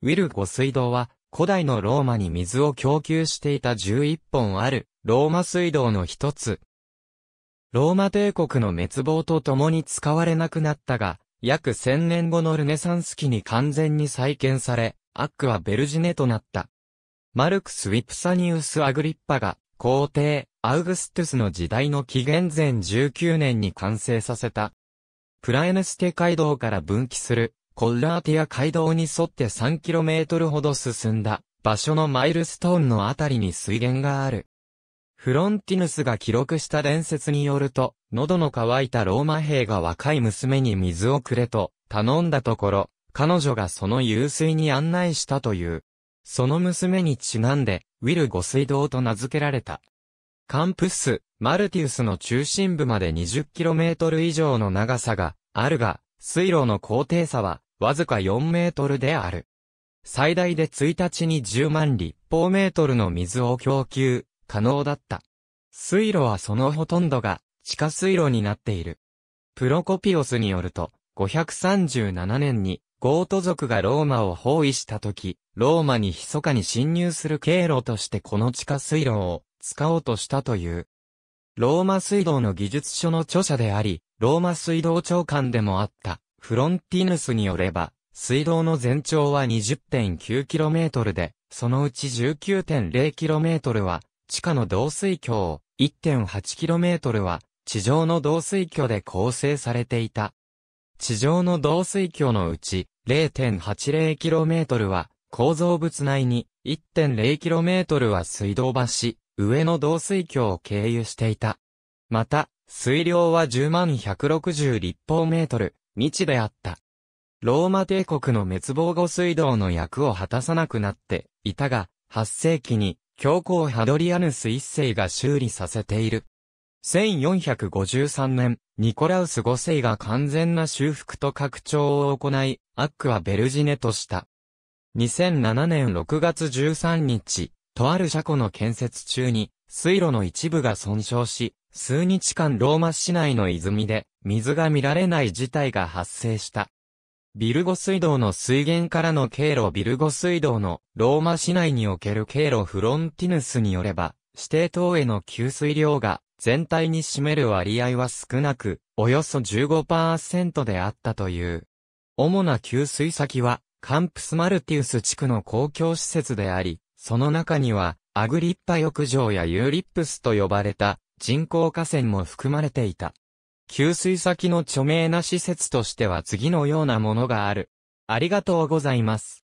ウィルゴ水道は、古代のローマに水を供給していた11本ある、ローマ水道の一つ。ローマ帝国の滅亡とともに使われなくなったが、約1000年後のルネサンス期に完全に再建され、アックはベルジネとなった。マルクス・ウィプサニウス・アグリッパが、皇帝、アウグストゥスの時代の紀元前19年に完成させた。プラエネステ街道から分岐するコッラーティア街道に沿って 3km ほど進んだ場所のマイルストーンのあたりに水源がある。フロンティヌスが記録した伝説によると、喉の渇いたローマ兵が若い娘に水をくれと頼んだところ、彼女がその湧水に案内したという。その娘にちなんで、ウィルゴ水道と名付けられた。カンプス、マルティウスの中心部まで 20km 以上の長さがあるが、水路の高低差はわずか4メートルである。最大で1日に10万立方メートルの水を供給、可能だった。水路はそのほとんどが地下水路になっている。プロコピオスによると、537年にゴート族がローマを包囲した時、ローマに密かに侵入する経路としてこの地下水路を使おうとしたという。ローマ水道の技術書の著者であり、ローマ水道長官でもあった、フロンティヌスによれば、水道の全長は 20.9km で、そのうち 19.0km は地下の導水橋、1.8km は地上の導水橋で構成されていた。地上の導水橋のうち 0.80km は構造物内に 1.0km は水道橋、上の導水橋を経由していた。また、水量は10万160立方メートル、未知であった。ローマ帝国の滅亡後水道の役を果たさなくなっていたが、8世紀に教皇ハドリアヌス1世が修理させている。1453年、ニコラウス5世が完全な修復と拡張を行い、アックはベルジネとした。2007年6月13日、とある車庫の建設中に、水路の一部が損傷し、数日間ローマ市内の泉で水が見られない事態が発生した。ビルゴ水道の水源からの経路ビルゴ水道のローマ市内における経路フロンティヌスによれば、指定等への給水量が全体に占める割合は少なく、およそ15%であったという。主な給水先は、カンプスマルティウス地区の公共施設であり、その中には、アグリッパ浴場やユーリップスと呼ばれた人工河川も含まれていた。給水先の著名な施設としては次のようなものがある。ありがとうございます。